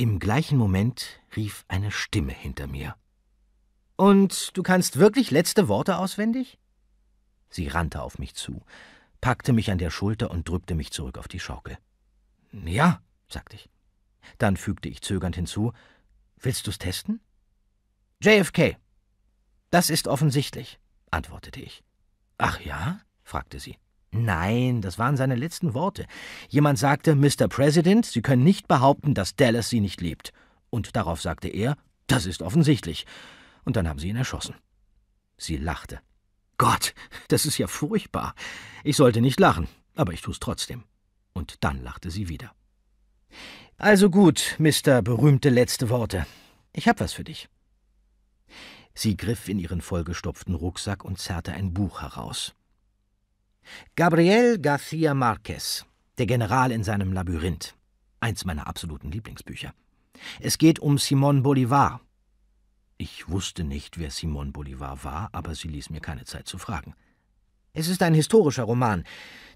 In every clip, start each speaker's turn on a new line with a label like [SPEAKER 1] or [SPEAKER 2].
[SPEAKER 1] Im gleichen Moment rief eine Stimme hinter mir. Und du kannst wirklich letzte Worte auswendig? Sie rannte auf mich zu, packte mich an der Schulter und drückte mich zurück auf die Schaukel. Ja, sagte ich. Dann fügte ich zögernd hinzu, willst du's testen? JFK. Das ist offensichtlich, antwortete ich. Ach ja? fragte sie. Nein, das waren seine letzten Worte. Jemand sagte, Mr. President, Sie können nicht behaupten, dass Dallas Sie nicht liebt. Und darauf sagte er, das ist offensichtlich. Und dann haben sie ihn erschossen. Sie lachte. Gott, das ist ja furchtbar. Ich sollte nicht lachen, aber ich tu's trotzdem. Und dann lachte sie wieder. Also gut, Mr. berühmte letzte Worte. Ich hab was für dich. Sie griff in ihren vollgestopften Rucksack und zerrte ein Buch heraus. Gabriel Garcia Marquez, Der General in seinem Labyrinth. Eins meiner absoluten Lieblingsbücher. Es geht um Simon Bolivar. Ich wusste nicht, wer Simon Bolivar war, aber sie ließ mir keine Zeit zu fragen. Es ist ein historischer Roman,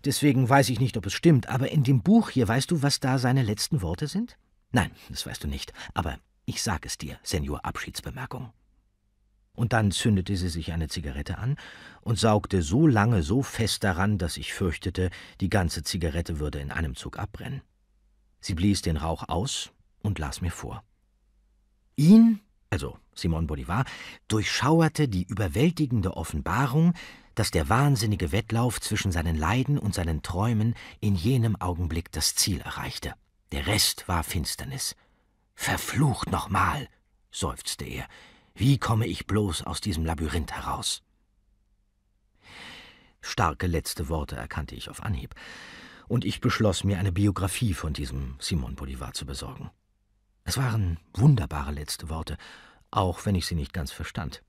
[SPEAKER 1] deswegen weiß ich nicht, ob es stimmt, aber in dem Buch hier weißt du, was da seine letzten Worte sind? Nein, das weißt du nicht, aber ich sag es dir, Senior Abschiedsbemerkung. Und dann zündete sie sich eine Zigarette an und saugte so lange so fest daran, dass ich fürchtete, die ganze Zigarette würde in einem Zug abbrennen. Sie blies den Rauch aus und las mir vor. Ihn, also Simon Bolivar, durchschauerte die überwältigende Offenbarung, dass der wahnsinnige Wettlauf zwischen seinen Leiden und seinen Träumen in jenem Augenblick das Ziel erreichte. Der Rest war Finsternis. Verflucht nochmal, seufzte er, wie komme ich bloß aus diesem Labyrinth heraus? Starke letzte Worte erkannte ich auf Anhieb, und ich beschloss, mir eine Biografie von diesem Simon Bolivar zu besorgen. Es waren wunderbare letzte Worte, auch wenn ich sie nicht ganz verstand.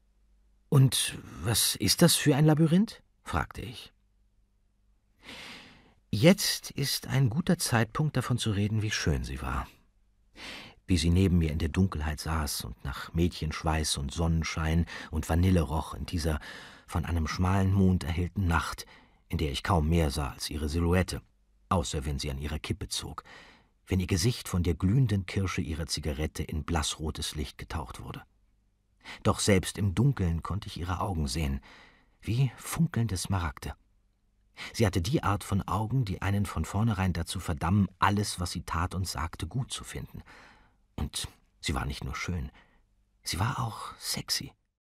[SPEAKER 1] Und was ist das für ein Labyrinth? fragte ich. Jetzt ist ein guter Zeitpunkt davon zu reden, wie schön sie war wie sie neben mir in der Dunkelheit saß und nach Mädchenschweiß und Sonnenschein und Vanille roch in dieser von einem schmalen Mond erhellten Nacht, in der ich kaum mehr sah als ihre Silhouette, außer wenn sie an ihrer Kippe zog, wenn ihr Gesicht von der glühenden Kirsche ihrer Zigarette in blassrotes Licht getaucht wurde. Doch selbst im Dunkeln konnte ich ihre Augen sehen, wie funkelnde Smaragde. Sie hatte die Art von Augen, die einen von vornherein dazu verdammen, alles, was sie tat und sagte, gut zu finden – und sie war nicht nur schön, sie war auch sexy.